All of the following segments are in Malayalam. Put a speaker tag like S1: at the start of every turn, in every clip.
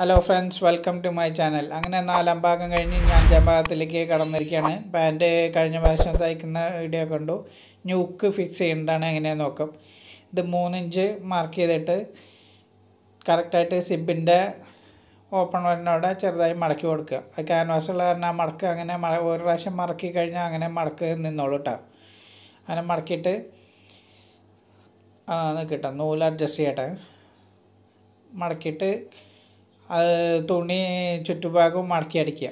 S1: hello friends welcome to my channel അങ്ങനെ നാലാം ഭാഗം കഴിഞ്ഞ് ഞാൻ അഞ്ചാം ഭാഗത്തിലേക്ക് കടന്നിരിക്കുകയാണ് എൻ്റെ കഴിഞ്ഞ പ്രാവശ്യം തയ്ക്കുന്ന വീഡിയോ കണ്ടു ന്യൂക്ക് ഫിക്സ് ചെയ്യുന്നതാണ് എങ്ങനെ നോക്കാം ഇത് മൂന്നിഞ്ച് മാർക്ക് ചെയ്തിട്ട് കറക്റ്റായിട്ട് സിബിൻ്റെ ഓപ്പൺ വരണോടെ ചെറുതായി മടക്കി കൊടുക്കുക അത് ക്യാൻവാസുള്ള കാരണം ആ മടക്ക് അങ്ങനെ ഒരു പ്രാവശ്യം മറക്കി കഴിഞ്ഞാൽ അങ്ങനെ മടക്ക് നിന്നോളൂ കേട്ടോ അങ്ങനെ മടക്കിയിട്ട് ആ നിൽക്കട്ടെ നൂല് അഡ്ജസ്റ്റ് ചെയ്യട്ടെ മടക്കിയിട്ട് തുണി ചുറ്റുഭാഗവും മടക്കി അടിക്കുക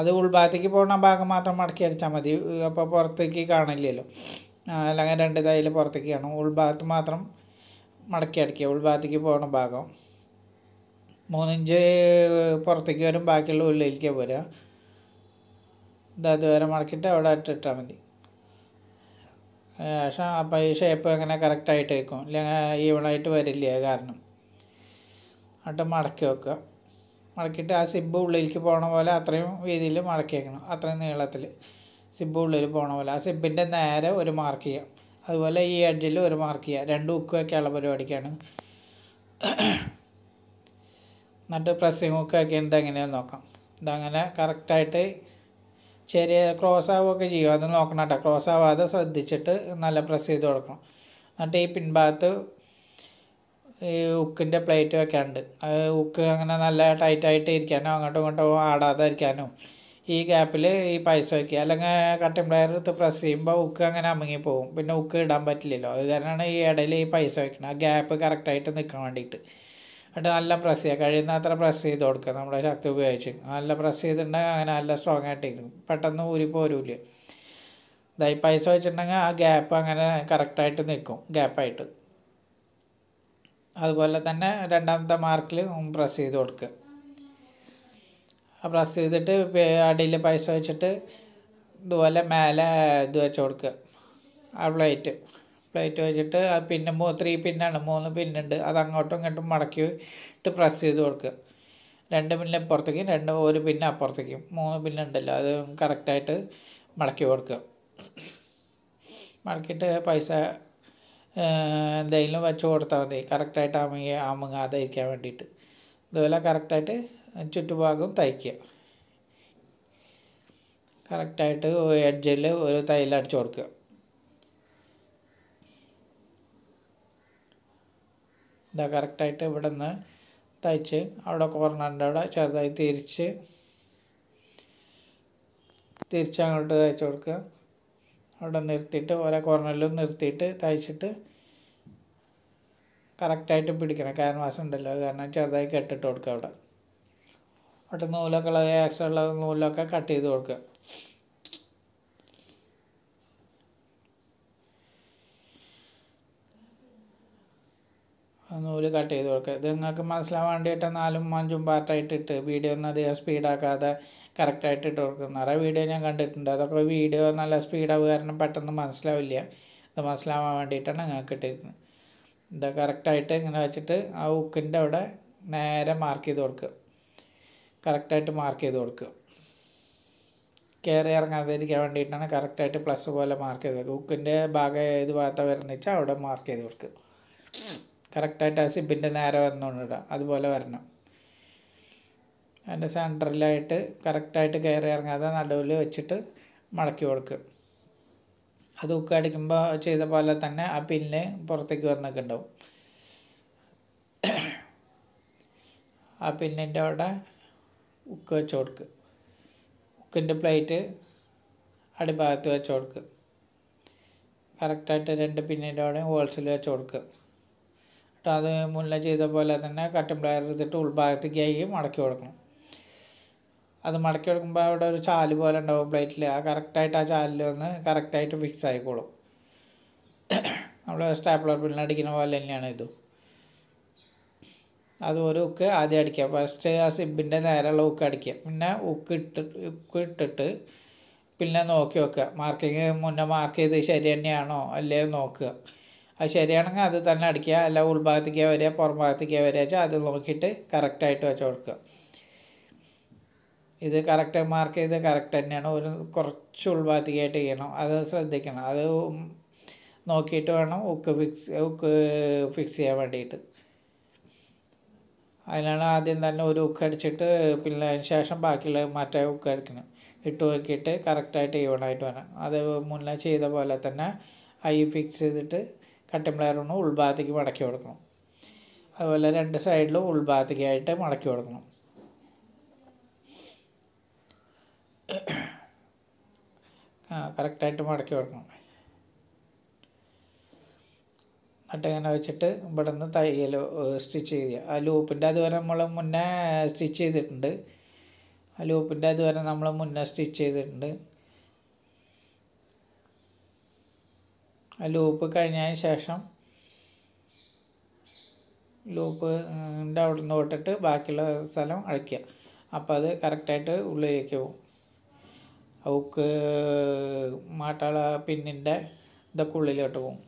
S1: അത് ഉൾഭാഗത്തേക്ക് പോകുന്ന ഭാഗം മാത്രം മടക്കി അടിച്ചാൽ മതി അപ്പോൾ പുറത്തേക്ക് കാണില്ലല്ലോ അല്ലെങ്കിൽ രണ്ട് തൈല് പുറത്തേക്ക് കാണും ഉൾഭാഗത്ത് മാത്രം മടക്കി അടിക്കുക ഉൾഭാഗത്തേക്ക് പോകുന്ന ഭാഗം മൂന്നിഞ്ച് പുറത്തേക്ക് വരും ബാക്കിയുള്ള ഉള്ളിലേക്ക് പോരുക ഇത് അതുവരെ മടക്കിയിട്ട് അവിടെ ഇട്ടിട്ടാൽ മതി ശേഷം അപ്പോൾ ഈ ഷേപ്പ് അങ്ങനെ വയ്ക്കും ഇല്ലെങ്കിൽ ഈവണായിട്ട് വരില്ല കാരണം എന്നിട്ട് മടക്കി വെക്കുക മടക്കിയിട്ട് ആ സിബ് ഉള്ളിലേക്ക് പോകണ പോലെ അത്രയും വീതിയിൽ മടക്കി വെക്കണം അത്രയും നീളത്തിൽ സിബ് ഉള്ളിൽ പോകണ പോലെ ആ സിബിൻ്റെ നേരെ ഒരു മാർക്ക് ചെയ്യുക അതുപോലെ ഈ എഡ്ജിൽ ഒരു മാർക്ക് ചെയ്യുക രണ്ട് ഹുക്ക് വയ്ക്കാനുള്ള പരിപാടിക്കാണ് എന്നിട്ട് പ്രസ്സിങ് ഹുക്ക് വയ്ക്കുന്നത് എങ്ങനെയാണെന്ന് നോക്കാം ഇതങ്ങനെ കറക്റ്റായിട്ട് ചെറിയ ക്രോസ് ആവുകയൊക്കെ ചെയ്യുക അത് നോക്കണം കേട്ടോ ക്രോസ് ആവാതെ ശ്രദ്ധിച്ചിട്ട് നല്ല പ്രസ് ചെയ്ത് കൊടുക്കണം എന്നിട്ട് ഈ പിൻഭാഗത്ത് ഈ ഉക്കിൻ്റെ പ്ലേറ്റ് വെക്കാണ്ട് അത് ഉക്ക് അങ്ങനെ നല്ല ടൈറ്റായിട്ട് ഇരിക്കാനോ അങ്ങോട്ടും ഇങ്ങോട്ടും ഇരിക്കാനോ ഈ ഗ്യാപ്പിൽ ഈ പൈസ വയ്ക്കുക അല്ലെങ്കിൽ കട്ടിംഗ് പ്ലെയർ എടുത്ത് പ്രസ് ചെയ്യുമ്പോൾ ഉക്ക് അങ്ങനെ അമ്മങ്ങി പോകും പിന്നെ ഉക്ക് ഇടാൻ പറ്റില്ലല്ലോ അത് കാരണമാണ് ഈ ഇടയിൽ ഈ പൈസ വയ്ക്കണം ആ ഗ്യാപ്പ് കറക്റ്റായിട്ട് നിൽക്കാൻ വേണ്ടിയിട്ട് എന്നിട്ട് നല്ല പ്രസ് ചെയ്യുക കഴിയുന്ന അത്ര പ്രസ് ചെയ്ത് കൊടുക്കുക നമ്മുടെ ശക്തി ഉപയോഗിച്ച് നല്ല പ്രസ് ചെയ്തിട്ടുണ്ടെങ്കിൽ അങ്ങനെ നല്ല സ്ട്രോങ് ആയിട്ടിരിക്കും പെട്ടെന്ന് ഊരി പോരൂല ഇതായി പൈസ വെച്ചിട്ടുണ്ടെങ്കിൽ ആ ഗ്യാപ്പ് അങ്ങനെ കറക്റ്റായിട്ട് നിൽക്കും ഗ്യാപ്പായിട്ട് അതുപോലെ തന്നെ രണ്ടാമത്തെ മാർക്കിൽ പ്രസ് ചെയ്ത് കൊടുക്കുക ആ പ്രസ് ചെയ്തിട്ട് അടിയിൽ പൈസ വെച്ചിട്ട് ഇതുപോലെ മേലെ ഇത് വെച്ച് കൊടുക്കുക ആ പ്ലേറ്റ് പ്ലേറ്റ് വെച്ചിട്ട് ആ പിന്നെ മൂ ത്രീ പിന്നാണ് മൂന്ന് പിന്നുണ്ട് അത് അങ്ങോട്ടും ഇങ്ങോട്ടും മടക്കി ഇട്ട് പ്രസ് ചെയ്ത് കൊടുക്കുക രണ്ട് പിന്നിൽ ഇപ്പുറത്തേക്കും രണ്ട് ഒരു പിന്നെ അപ്പുറത്തേക്കും മൂന്ന് പിന്നുണ്ടല്ലോ അത് കറക്റ്റായിട്ട് മടക്കി കൊടുക്കുക മടക്കിയിട്ട് പൈസ എന്തെങ്കിലും വെച്ച് കൊടുത്താൽ മതി കറക്റ്റായിട്ട് അമുങ്ങി അമുങ്ങാതെ ഇരിക്കാൻ വേണ്ടിയിട്ട് അതുപോലെ കറക്റ്റായിട്ട് ചുറ്റുഭാഗം തയ്ക്കുക കറക്റ്റായിട്ട് എഡ്ജിൽ ഒരു തയ്യൽ കൊടുക്കുക ഇതാ കറക്റ്റായിട്ട് ഇവിടെ നിന്ന് തയ്ച്ച് അവിടെ കോർണറിൻ്റെ അവിടെ ചെറുതായി തിരിച്ച് തിരിച്ച് അങ്ങോട്ട് തയ്ച്ചു കൊടുക്കുക അവിടെ നിർത്തിയിട്ട് ഓരോ കോർണറിലും നിർത്തിയിട്ട് തയ്ച്ചിട്ട് കറക്റ്റായിട്ട് പിടിക്കണം ക്യാൻവാസ് ഉണ്ടല്ലോ കാരണം ചെറുതായി കെട്ടിട്ട് കൊടുക്കുക അവിടെ അവിടെ നൂലൊക്കെ ഉള്ള എക്സ്ട്രാ ഉള്ള നൂലൊക്കെ കട്ട് ചെയ്ത് കൊടുക്കുക നൂല് കട്ട് ചെയ്ത് കൊടുക്കുക ഇത് നിങ്ങൾക്ക് മനസ്സിലാവാൻ വേണ്ടിയിട്ട് നാലും അഞ്ചും പാർട്ടായിട്ടിട്ട് വീഡിയോ ഒന്നും അധികം സ്പീഡാക്കാതെ കറക്റ്റായിട്ട് ഇട്ട് കൊടുക്കും നിറയെ വീഡിയോ ഞാൻ കണ്ടിട്ടുണ്ട് അതൊക്കെ വീഡിയോ നല്ല സ്പീഡാവ് കാരണം പെട്ടെന്ന് മനസ്സിലാവില്ല ഇത് മനസ്സിലാവാൻ വേണ്ടിയിട്ടാണ് ഞങ്ങൾക്ക് ഇട്ടിരിക്കുന്നത് ഇത് കറക്റ്റായിട്ട് ഇങ്ങനെ വെച്ചിട്ട് ആ ഉക്കിൻ്റെ അവിടെ നേരെ മാർക്ക് ചെയ്ത് കൊടുക്കുക കറക്റ്റായിട്ട് മാർക്ക് ചെയ്ത് കൊടുക്കുക കയറി ഇറങ്ങാതിരിക്കാൻ വേണ്ടിയിട്ടാണ് കറക്റ്റായിട്ട് പ്ലസ് പോലെ മാർക്ക് ചെയ്ത് കൊടുക്കുക ഉക്കിൻ്റെ ഭാഗം ഏത് ഭാഗത്താണ് വരുന്നത് വെച്ചാൽ അവിടെ മാർക്ക് ചെയ്ത് കൊടുക്കുക കറക്റ്റായിട്ട് ആ സിബിൻ്റെ നേരെ വന്നുകൊണ്ട് ഇടുക അതുപോലെ വരണം അതിൻ്റെ സെൻറ്ററിലായിട്ട് കറക്റ്റായിട്ട് കയറി ഇറങ്ങാതെ നടുവിൽ വെച്ചിട്ട് മടക്കി കൊടുക്കുക അത് ഉക്ക് അടിക്കുമ്പോൾ ചെയ്ത പോലെ തന്നെ ആ പിന്നിന് പുറത്തേക്ക് വന്നൊക്കെ ഉണ്ടാവും ആ പിന്നിൻ്റെ അവിടെ ഉക്ക് വെച്ച് കൊടുക്കുക ഉക്കിൻ്റെ പ്ലേറ്റ് അടിഭാഗത്ത് വെച്ച് കൊടുക്കുക കറക്റ്റായിട്ട് രണ്ട് പിന്നിൻ്റെ അവിടെ ഹോൾസിൽ വെച്ച് കൊടുക്കുക അത് മുന്നേ ചെയ്ത പോലെ തന്നെ കട്ടൻ പ്ലയർ എടുത്തിട്ട് ഉൾഭാഗത്തേക്കായി മടക്കി കൊടുക്കണം അത് മടക്കി എടുക്കുമ്പോൾ അവിടെ ഒരു ചാല് പോലെ ഉണ്ടാവും പ്ലേറ്റിൽ ആ കറക്റ്റായിട്ട് ആ ചാലിൽ വന്ന് കറക്റ്റായിട്ട് ഫിക്സ് ആയിക്കോളും നമ്മൾ സ്റ്റാപ്ലർ പിന്നെ അടിക്കുന്ന പോലെ തന്നെയാണ് ഇത് അത് ഒരു ഉക്ക് ആദ്യം അടിക്കുക ഫസ്റ്റ് ആ സിബിൻ്റെ നേരെയുള്ള ഉക്ക് അടിക്കുക പിന്നെ ഉക്ക് ഇട്ട് ഉക്ക് ഇട്ടിട്ട് പിന്നെ നോക്കി വെക്കുക മാർക്കിങ് മുന്നേ മാർക്ക് ചെയ്ത് ശരി തന്നെയാണോ അല്ലേ നോക്കുക അത് ശരിയാണെങ്കിൽ അത് തന്നെ അടിക്കുക അല്ല ഉൾഭാഗത്തേക്ക് വരിക പുറം ഭാഗത്തേക്ക് വരിക വെച്ചാൽ അത് നോക്കിയിട്ട് കറക്റ്റായിട്ട് വെച്ച് കൊടുക്കുക ഇത് കറക്റ്റ് മാർക്ക് ചെയ്ത് കറക്റ്റ് തന്നെയാണ് ഒരു കുറച്ച് ഉൾഭാഗത്തേക്കായിട്ട് ചെയ്യണം അത് ശ്രദ്ധിക്കണം അത് നോക്കിയിട്ട് വേണം ഉക്ക് ഫിക്സ് ഉക്ക് ഫിക്സ് ചെയ്യാൻ വേണ്ടിയിട്ട് അതിനാണ് ആദ്യം തന്നെ ഒരു ഉക്ക് അടിച്ചിട്ട് പിന്നെ അതിന് ശേഷം ബാക്കിയുള്ള മറ്റേ ഉക്ക് അടിക്കണം ഇട്ട് നോക്കിയിട്ട് കറക്റ്റായിട്ട് ചെയ്യണമായിട്ട് വേണം അത് മുന്നേ ചെയ്ത പോലെ തന്നെ ഐ ഫിക്സ് ചെയ്തിട്ട് കട്ടിംഗ് പ്ലെയർ ഉൾഭാഗത്തേക്ക് മടക്കി കൊടുക്കണം അതുപോലെ രണ്ട് സൈഡിലും ഉൾഭാഗത്തേക്കായിട്ട് മടക്കി കൊടുക്കണം കറക്റ്റായിട്ട് മടക്കി വെക്കണം എന്നിട്ട് ഇങ്ങനെ വെച്ചിട്ട് ഇവിടെ നിന്ന് തയ്യൽ സ്റ്റിച്ച് ചെയ്യുക ആ ലൂപ്പിൻ്റെ അതുവരെ നമ്മൾ മുന്നേ സ്റ്റിച്ച് ചെയ്തിട്ടുണ്ട് ആ ലൂപ്പിൻ്റെ അതുവരെ നമ്മൾ മുന്നേ സ്റ്റിച്ച് ചെയ്തിട്ടുണ്ട് ആ ലൂപ്പ് കഴിഞ്ഞതിന് ശേഷം ലൂപ്പിൻ്റെ അവിടെ നിന്ന് തൊട്ടിട്ട് ബാക്കിയുള്ള സ്ഥലം അഴിക്കുക അപ്പോൾ അത് കറക്റ്റായിട്ട് ഉള്ളിലേക്ക് പോകും അവക്ക് മാട്ടാള പിന്നിൻ്റെ ഇതൊക്കെ ഉള്ളിലോട്ട് പോകും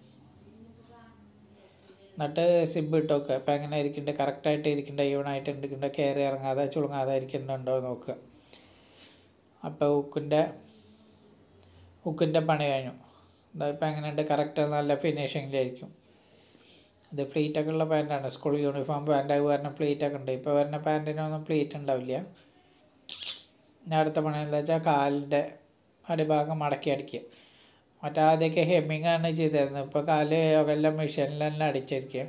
S1: എന്നിട്ട് സിബ് ഇട്ടൊക്കെ അപ്പം എങ്ങനെ ഇരിക്കുന്നുണ്ട് കറക്റ്റായിട്ട് ഇരിക്കേണ്ട ഈവണായിട്ട് ഇരിക്കുന്നുണ്ട് കയറി ഇറങ്ങാതെ ചുളുങ്ങാതെ ഇരിക്കുന്നുണ്ടോ നോക്കുക അപ്പോൾ ഉക്കിൻ്റെ ഉക്കിൻ്റെ പണി കഴിഞ്ഞു ഇപ്പം എങ്ങനെയുണ്ട് കറക്റ്റ് നല്ല ഫിനിഷിങ്ങിലായിരിക്കും ഇത് ഫ്ലീറ്റൊക്കെ ഉള്ള പാൻറ്റാണ് സ്കൂൾ യൂണിഫോം പാൻറ്റായി വരുന്ന ഫ്ലീറ്റൊക്കെ ഉണ്ട് ഇപ്പോൾ വരുന്ന പാൻറ്റിനൊന്നും ഫ്ലീറ്റ് ഉണ്ടാവില്ല നേരത്തെ പണി എന്താ വെച്ചാൽ കാലിൻ്റെ അടിഭാഗം മടക്കി അടിക്കുക ഹെമ്മിങ് ആണ് ചെയ്തിരുന്നത് ഇപ്പോൾ കാല് എല്ലാം മെഷീനിൽ തന്നെ അടിച്ചിരിക്കുക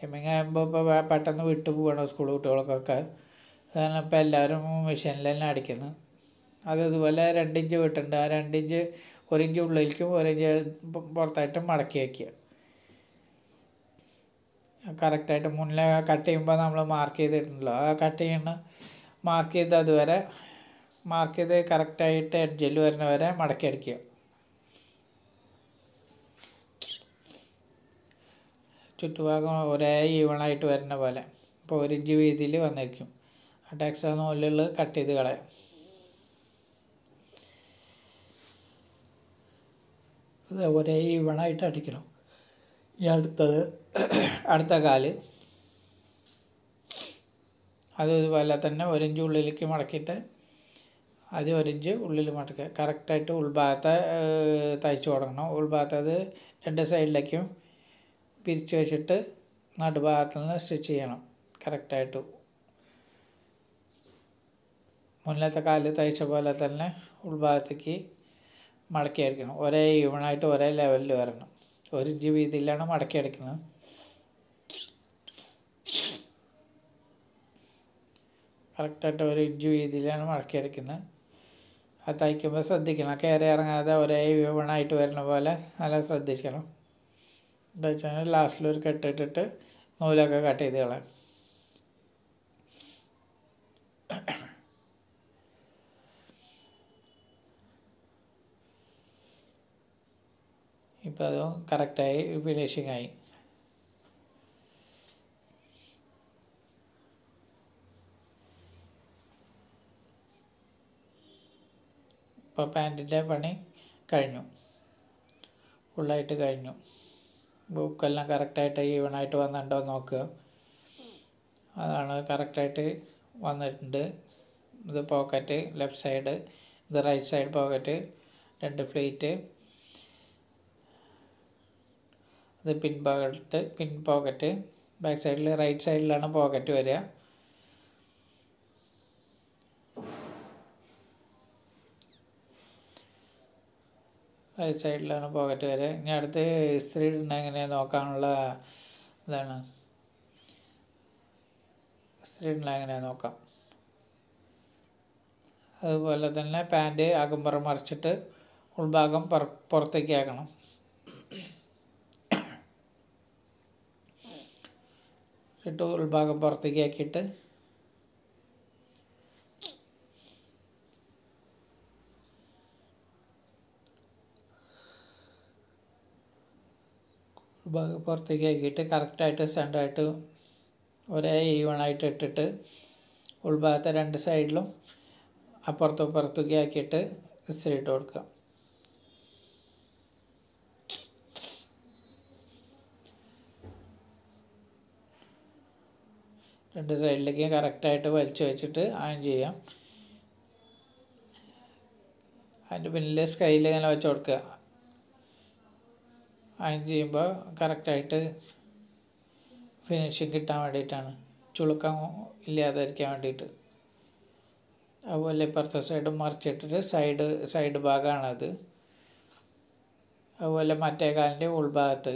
S1: ഹെമ്മിങ് ആകുമ്പോൾ ഇപ്പോൾ പെട്ടെന്ന് വിട്ടു പോകണം സ്കൂൾ കുട്ടികൾക്കൊക്കെ അതാണ് ഇപ്പോൾ എല്ലാവരും മെഷീനിൽ തന്നെ അടിക്കുന്നു അത് ഇതുപോലെ രണ്ടിഞ്ച് വിട്ടുണ്ട് ആ രണ്ടിഞ്ച് ഒരിഞ്ച് ഉള്ളിലേക്കും ഒരിഞ്ച് പുറത്തായിട്ടും മടക്കി വയ്ക്കുക കറക്റ്റായിട്ട് മുന്നിലെ കട്ട് ചെയ്യുമ്പോൾ നമ്മൾ മാർക്ക് ചെയ്തിട്ടുണ്ടല്ലോ ആ കട്ട് ചെയ്യുന്ന മാർക്ക് ചെയ്ത് അതുവരെ മാർക്ക് ചെയ്ത് കറക്റ്റായിട്ട് ജെല്ല് വരുന്ന വരെ മടക്കി അടിക്കുക ചുറ്റുഭാഗം ഒരേ ഈവണായിട്ട് വരുന്ന പോലെ ഇപ്പോൾ ഒരു ഇഞ്ച് വീതിയിൽ വന്നിരിക്കും ആ ടെക്സ്റ്റ നൂലുകൾ കട്ട് ചെയ്ത് കളയാം അത് ഒരേ ഈവണായിട്ട് അടിക്കണം ഈ അടുത്തത് അടുത്ത കാല് അത് ഇതുപോലെ തന്നെ ഒരു ഉള്ളിലേക്ക് മടക്കിയിട്ട് ആദ്യം ഒരിഞ്ച് ഉള്ളിൽ മടക്കുക കറക്റ്റായിട്ട് ഉൾഭാഗത്തെ തയ്ച്ചു തുടങ്ങണം ഉൾഭാഗത്ത് അത് രണ്ട് സൈഡിലേക്കും പിരിച്ചു വെച്ചിട്ട് നടുഭാഗത്തു നിന്ന് സ്റ്റിച്ച് ചെയ്യണം കറക്റ്റായിട്ട് മുന്നത്തെ കാലിൽ തയ്ച്ച പോലെ തന്നെ ഉൾഭാഗത്തേക്ക് മടക്കിയെടുക്കണം ഒരേ ഈവണായിട്ട് ഒരേ ലെവലിൽ വരണം ഒരു ഇഞ്ച് വീതിയിലാണ് മടക്കിയെടുക്കുന്നത് കറക്റ്റായിട്ട് ഒരു ഇഞ്ച് വീതിയിലാണ് മടക്കിയെടുക്കുന്നത് അത് തയ്ക്കുമ്പോൾ ശ്രദ്ധിക്കണം കയറി ഇറങ്ങാതെ ഒരേ വിപണായിട്ട് വരുന്ന പോലെ നല്ല ശ്രദ്ധിക്കണം എന്താ വെച്ചാൽ ലാസ്റ്റിലൊരു കെട്ടിട്ടിട്ട് നൂലൊക്കെ കട്ട് ചെയ്ത് കളയാം ഇപ്പം അതും കറക്റ്റായി ഫിനിഷിംഗ് ആയി ഇപ്പോൾ പാൻറ്റിൻ്റെ പണി കഴിഞ്ഞു ഫുള്ളായിട്ട് കഴിഞ്ഞു ബുക്കെല്ലാം കറക്റ്റായിട്ട് ഈവണായിട്ട് വന്നിട്ടുണ്ടോ നോക്കുക അതാണ് കറക്റ്റായിട്ട് വന്നിട്ടുണ്ട് ഇത് പോക്കറ്റ് ലെഫ്റ്റ് സൈഡ് ഇത് റൈറ്റ് സൈഡ് പോക്കറ്റ് രണ്ട് പ്ലേറ്റ് ഇത് പിൻ ഭാഗത്ത് പിൻ പോക്കറ്റ് ബാക്ക് സൈഡിൽ റൈറ്റ് സൈഡിലാണ് പോക്കറ്റ് വരിക റൈറ്റ് സൈഡിലാണ് പോക്കറ്റ് വരെ ഇനി അടുത്ത് ഇസ്ത്രി ഇടുന്ന എങ്ങനെ നോക്കാനുള്ള ഇതാണ് ഇസ്ത്രി ഇടുന്ന എങ്ങനെ നോക്കാം അതുപോലെ തന്നെ പാൻറ്റ് അകമ്പറം മറിച്ചിട്ട് ഉൾഭാഗം പുറ പുറത്തേക്ക് ആക്കണം ഇട്ട് ഉൾഭാഗം പുറത്തേക്ക് ആക്കിയിട്ട് പുറത്തേക്ക് ആക്കിയിട്ട് കറക്റ്റായിട്ട് സെൻ്ററായിട്ട് ഒരേ ഈവണായിട്ട് ഇട്ടിട്ട് ഉൾഭാഗത്തെ രണ്ട് സൈഡിലും അപ്പുറത്തും അപ്പുറത്തൊക്കെ ആക്കിയിട്ട് ഇസ്തിരി ഇട്ട് കൊടുക്കുക രണ്ട് സൈഡിലേക്കും കറക്റ്റായിട്ട് വലിച്ചു വെച്ചിട്ട് ആയം ചെയ്യാം അതിൻ്റെ പിന്നിലെ സ്കൈയിൽ ഇങ്ങനെ വെച്ച് കൊടുക്കുക അയൺ ചെയ്യുമ്പോൾ കറക്റ്റായിട്ട് ഫിനിഷിങ് കിട്ടാൻ വേണ്ടിയിട്ടാണ് ചുളുക്കം ഇല്ലാതിരിക്കാൻ വേണ്ടിയിട്ട് അതുപോലെ ഇപ്പുറത്തെ സൈഡ് മറിച്ചിട്ടിട്ട് സൈഡ് സൈഡ് ഭാഗമാണത് അതുപോലെ മറ്റേ കാലിൻ്റെ ഉൾഭാഗത്ത്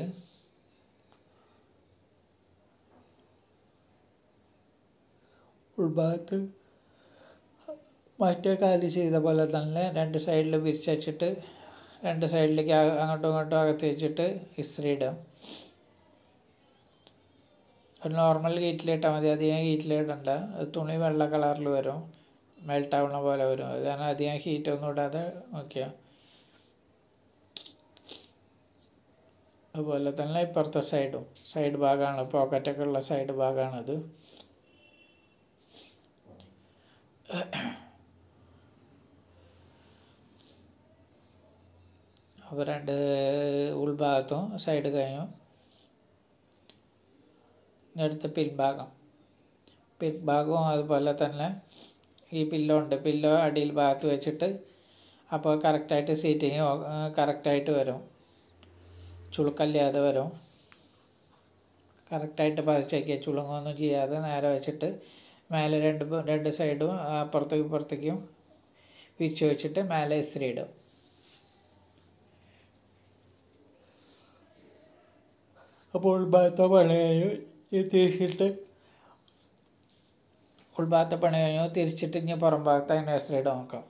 S1: ഉൾഭാഗത്ത് മറ്റേ കാലിൽ ചെയ്ത പോലെ തന്നെ രണ്ട് സൈഡിൽ വിരിച്ചിട്ട് രണ്ട് സൈഡിലേക്ക് അങ്ങോട്ടും ഇങ്ങോട്ടും അകത്ത് വെച്ചിട്ട് ഇസ്ത്രി ഇടാം ഒരു നോർമൽ ഗീറ്റിലിട്ടാൽ മതി അധികം ഗീറ്റിലിടണ്ട അത് തുണി വെള്ള കളറിൽ വരും മെൽട്ടാവണ പോലെ വരും കാരണം അധികം ഹീറ്റൊന്നും ഇടാതെ നോക്കിയാൽ അതുപോലെ തന്നെ ഇപ്പുറത്തെ സൈഡും സൈഡ് ഭാഗമാണ് പോക്കറ്റൊക്കെ ഉള്ള സൈഡ് ഭാഗമാണത് അപ്പോൾ രണ്ട് ഉൾഭാഗത്തും സൈഡ് കഴിഞ്ഞു ഇനി അടുത്ത പിൻഭാഗം പിൻഭാഗവും അതുപോലെ തന്നെ ഈ പില്ലോ ഉണ്ട് പില്ലോ അടിയിൽ ഭാഗത്ത് വെച്ചിട്ട് അപ്പോൾ കറക്റ്റായിട്ട് സീറ്റിങ് കറക്റ്റായിട്ട് വരും ചുളുക്കല്ലാതെ വരും കറക്റ്റായിട്ട് പതിച്ചേക്കുക ചുളുങ്ങൊന്നും ചെയ്യാതെ നേരെ വെച്ചിട്ട് മേലെ രണ്ട് രണ്ട് സൈഡും അപ്പുറത്തേക്കും ഇപ്പുറത്തേക്കും വിരിച്ച് വെച്ചിട്ട് മേലെ ഇസ്തിരി ഇടും അപ്പോൾ പണയോ തിരിച്ചിട്ട് ഉൾഭാഗത്തെ പണയോ തിരിച്ചിട്ട് ഇനി പുറം അനിവേഴ്സറി നഴ്സറിയുടെ നോക്കാം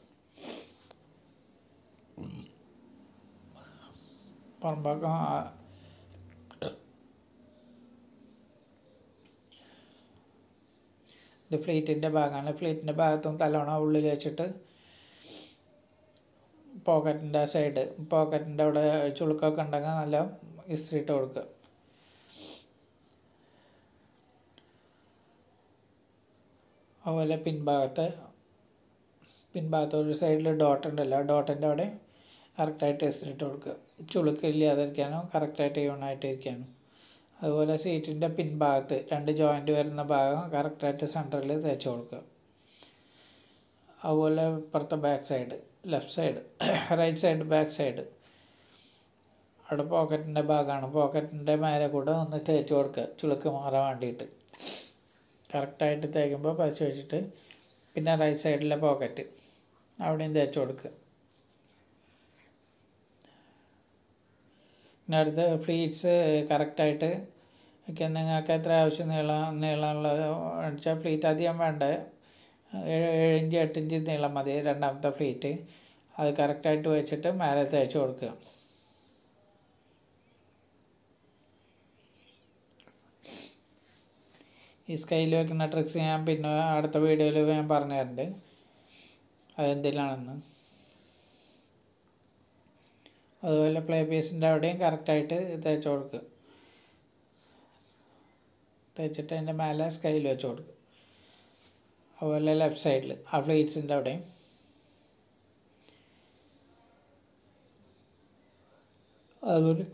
S1: പുറം ഭാഗം ഇത് ഫ്ലേറ്റിൻ്റെ ഭാഗമാണ് ഫ്ലേറ്റിൻ്റെ ഭാഗത്തും തലവണ ഉള്ളിൽ വെച്ചിട്ട് പോക്കറ്റിൻ്റെ സൈഡ് പോക്കറ്റിൻ്റെ അവിടെ ചുളുക്കൊക്കെ ഉണ്ടെങ്കിൽ നല്ല ഇസ്തിരിട്ട് കൊടുക്കുക അതുപോലെ പിൻഭാഗത്ത് പിൻഭാഗത്ത് ഒരു സൈഡിൽ ഡോട്ട് ഉണ്ടല്ലോ ഡോട്ടിൻ്റെ അവിടെ കറക്റ്റായിട്ട് ഇട്ട് കൊടുക്കുക ചുളുക്കില്ലാതിരിക്കാനും കറക്റ്റായിട്ട് യൂണായിട്ടിരിക്കാനും അതുപോലെ സീറ്റിൻ്റെ പിൻഭാഗത്ത് രണ്ട് ജോയിൻ്റ് വരുന്ന ഭാഗം കറക്റ്റായിട്ട് സെൻറ്ററിൽ തേച്ച് കൊടുക്കുക അതുപോലെ ഇപ്പുറത്തെ back side left side right side back side അവിടെ പോക്കറ്റിൻ്റെ ഭാഗമാണ് പോക്കറ്റിൻ്റെ മേലെ കൂടെ ഒന്ന് തേച്ച് കൊടുക്കുക ചുളുക്ക് മാറാൻ വേണ്ടിയിട്ട് കറക്റ്റായിട്ട് തേക്കുമ്പോൾ പശു വെച്ചിട്ട് പിന്നെ റൈറ്റ് സൈഡിലെ പോക്കറ്റ് അവിടെയും തേച്ച് കൊടുക്കുക പിന്നെ അടുത്ത് ഫ്ലീറ്റ്സ് കറക്റ്റായിട്ട് ഒക്കെ നിങ്ങൾക്ക് എത്ര ആവശ്യം നീളം നീളമുള്ള വെച്ചാൽ ഫ്ലീറ്റ് അധികം വേണ്ട ഏഴ് ഏഴിഞ്ച് എട്ടിഞ്ച് നീളം മതി രണ്ടാമത്തെ ഫ്ലീറ്റ് അത് കറക്റ്റായിട്ട് വെച്ചിട്ട് മേലെ തേച്ച് കൊടുക്കുക ഈ സ്കൈയിൽ വെക്കുന്ന ട്രിക്സ് ഞാൻ പിന്നെ അടുത്ത വീഡിയോയിൽ ഞാൻ പറഞ്ഞു തരുന്നുണ്ട് അതെന്തിലാണെന്ന് അതുപോലെ പ്ലേ പീസിൻ്റെ അവിടെയും കറക്റ്റായിട്ട് തേച്ച് കൊടുക്കുക തേച്ചിട്ട് അതിൻ്റെ മേലെ സ്കൈയിൽ വെച്ച് കൊടുക്കുക അതുപോലെ ലെഫ്റ്റ് സൈഡിൽ ആ ഫ്ലീറ്റ്സിൻ്റെ അവിടെയും അതുപോലെ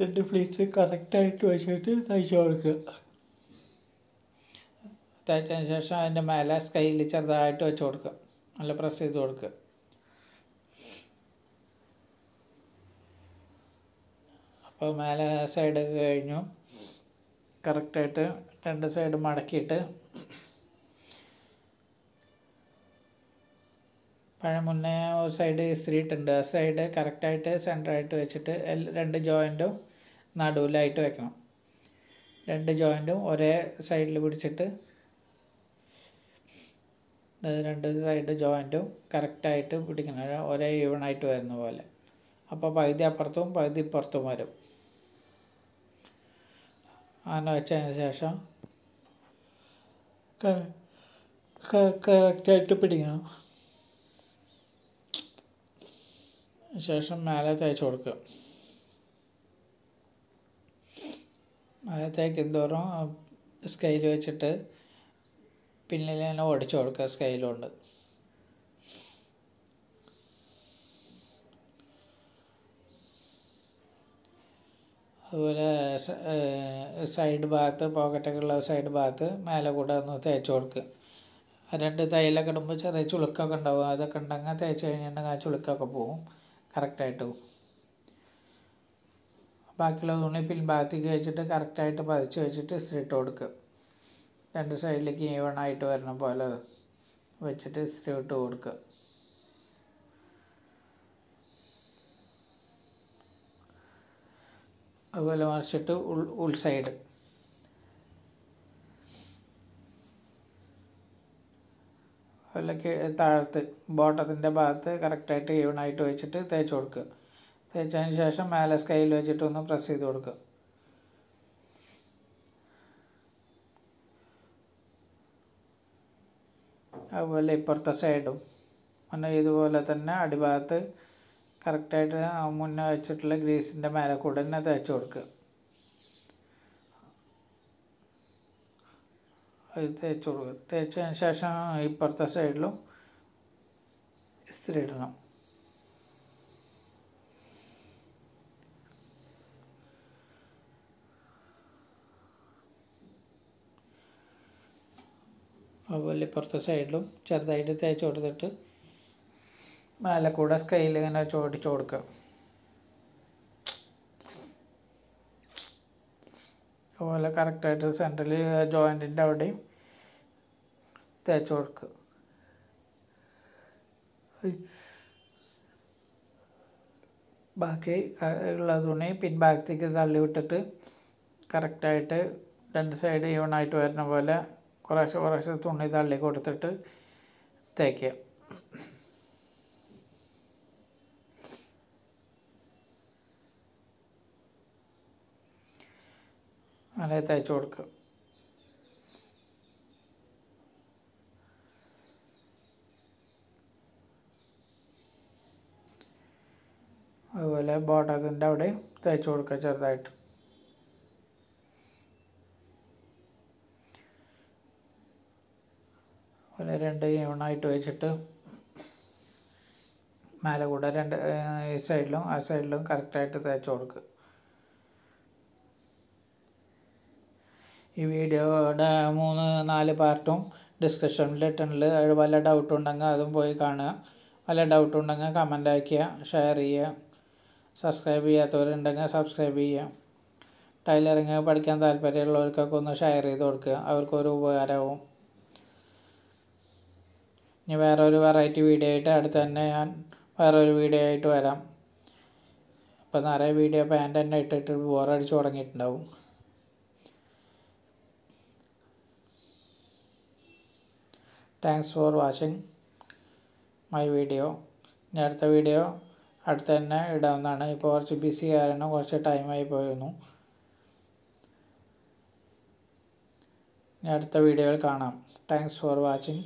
S1: രണ്ട് ഫ്ലീറ്റ്സ് കറക്റ്റായിട്ട് വെച്ചിട്ട് തയ്ച്ചു കൊടുക്കുക തേച്ചതിന് ശേഷം അതിൻ്റെ മേലെ സ്കൈയിൽ ചെറുതായിട്ട് വെച്ച് കൊടുക്കുക നല്ല പ്രസ് ചെയ്ത് കൊടുക്കുക അപ്പോൾ മേലെ സൈഡ് കഴിഞ്ഞു കറക്റ്റായിട്ട് രണ്ട് സൈഡ് മടക്കിയിട്ട് പഴയ മുന്നേ ഒരു സൈഡ് ഇസ്തിരിയിട്ടുണ്ട് ആ സൈഡ് കറക്റ്റായിട്ട് സെൻറ്ററായിട്ട് വെച്ചിട്ട് രണ്ട് ജോയിൻറ്റും നടുവിലായിട്ട് വെക്കണം രണ്ട് ജോയിൻറ്റും ഒരേ സൈഡിൽ പിടിച്ചിട്ട് അതായത് രണ്ട് സൈഡ് ജോയിൻറ്റും കറക്റ്റായിട്ട് പിടിക്കണം ഒരേ ഈവണായിട്ട് വരുന്ന പോലെ അപ്പോൾ പകുതി അപ്പുറത്തും പകുതി ഇപ്പുറത്തും വരും അങ്ങനെ വെച്ചതിന് ശേഷം കറക്റ്റായിട്ട് പിടിക്കണം ശേഷം മേലെ തേച്ച് കൊടുക്കുക മേലെ തേക്കും തോറും സ്കെയിൽ വെച്ചിട്ട് പിന്നിൽ തന്നെ ഓടിച്ചു കൊടുക്കുക സ്കൈലുണ്ട് അതുപോലെ സൈഡ് ഭാഗത്ത് പോക്കറ്റൊക്കെ ഉള്ള സൈഡ് ഭാഗത്ത് മേലെ കൂടെ ഒന്ന് തേച്ച് കൊടുക്കുക രണ്ട് തൈലൊക്കെ ഇടുമ്പോൾ ചെറിയ ചുളുക്കൊക്കെ ഉണ്ടാവും അതൊക്കെ ഉണ്ടെങ്കിൽ തേച്ച് കഴിഞ്ഞിട്ടുണ്ടെങ്കിൽ ആ ചുളുക്കൊക്കെ പോവും കറക്റ്റായിട്ട് പോവും ബാക്കിയുള്ള തുണി പിൻഭാഗത്തേക്ക് വെച്ചിട്ട് കറക്റ്റായിട്ട് പതിച്ച് വെച്ചിട്ട് ഇസ്തിരിട്ട് കൊടുക്കുക രണ്ട് സൈഡിലേക്ക് ഈവൺ ആയിട്ട് വരുന്ന പോലെ വെച്ചിട്ട് ഇസ്തിരി ഇട്ട് കൊടുക്കുക അതുപോലെ മറിച്ചിട്ട് ഉൾ ഉൾ സൈഡ് അതുപോലെ താഴത്ത് ബോട്ടത്തിൻ്റെ ഭാഗത്ത് കറക്റ്റായിട്ട് ആയിട്ട് വെച്ചിട്ട് തേച്ച് കൊടുക്കുക തേച്ചതിന് ശേഷം മേലെ സ്കൈയിൽ വെച്ചിട്ട് ഒന്ന് പ്രസ് ചെയ്ത് കൊടുക്കുക അതുപോലെ ഇപ്പുറത്തെ സൈഡും പിന്നെ ഇതുപോലെ തന്നെ അടിഭാഗത്ത് കറക്റ്റായിട്ട് മുന്നേ വെച്ചിട്ടുള്ള ഗ്രീസിൻ്റെ മേലെ കൂടെ തന്നെ തേച്ച് കൊടുക്കുക അത് തേച്ച് കൊടുക്കുക തേച്ചതിന് ശേഷം ഇപ്പുറത്തെ സൈഡിലും ഇസ്തിരി ഇടണം അതുപോലെ പുറത്തെ സൈഡിലും ചെറുതായിട്ട് തേച്ച് കൊടുത്തിട്ട് മേലെ കൂടെ സ്കൈയിൽ ഇങ്ങനെ ചോടിച്ചു കൊടുക്കുക അതുപോലെ കറക്റ്റായിട്ട് സെൻറ്ററിൽ ജോയിൻറ്റിൻ്റെ അവിടെയും തേച്ച് കൊടുക്കുക ബാക്കി ഉള്ള തുണി പിൻഭാഗത്തേക്ക് തള്ളി വിട്ടിട്ട് കറക്റ്റായിട്ട് രണ്ട് സൈഡ് ആയിട്ട് വരുന്ന പോലെ കുറേശ്ശെ കുറേശ്ശെ തുണി തള്ളി കൊടുത്തിട്ട് തേക്കുക അല്ലെ തേച്ച് കൊടുക്കുക അതുപോലെ ബോട്ടത്തിൻ്റെ അവിടെ തേച്ച് കൊടുക്കുക ചെറുതായിട്ട് പിന്നെ രണ്ട് യൂണായിട്ട് വെച്ചിട്ട് മേലെ കൂടെ രണ്ട് ഈ സൈഡിലും ആ സൈഡിലും കറക്റ്റായിട്ട് തേച്ച് കൊടുക്കുക ഈ വീഡിയോയുടെ മൂന്ന് നാല് പാർട്ടും ഡിസ്ക്രിപ്ഷനിൽ ഇട്ടിട്ടുണ്ട് അതിൽ വല്ല ഡൗട്ട് ഉണ്ടെങ്കിൽ അതും പോയി കാണുക വല്ല ഡൗട്ട് ഉണ്ടെങ്കിൽ കമൻ്റ് ആക്കുക ഷെയർ ചെയ്യുക സബ്സ്ക്രൈബ് ചെയ്യാത്തവരുണ്ടെങ്കിൽ സബ്സ്ക്രൈബ് ചെയ്യുക ടൈലറിങ് പഠിക്കാൻ താല്പര്യമുള്ളവർക്കൊക്കെ ഒന്ന് ഷെയർ ചെയ്ത് കൊടുക്കുക അവർക്കൊരു ഉപകാരമാവും ഇനി വേറെ ഒരു വെറൈറ്റി വീഡിയോ ആയിട്ട് അടുത്ത് തന്നെ ഞാൻ വേറൊരു വീഡിയോ ആയിട്ട് വരാം ഇപ്പം നിറയെ വീഡിയോ പാൻ്റ് തന്നെ ഇട്ടിട്ട് ബോറടിച്ച് തുടങ്ങിയിട്ടുണ്ടാവും thanks for watching my video ഇനി അടുത്ത വീഡിയോ അടുത്ത് തന്നെ ഇടാവുന്നതാണ് ഇപ്പോൾ കുറച്ച് ബിസി കാരണം കുറച്ച് ടൈമായി പോയിരുന്നു ഇനി അടുത്ത വീഡിയോയിൽ കാണാം താങ്ക്സ് ഫോർ വാച്ചിങ്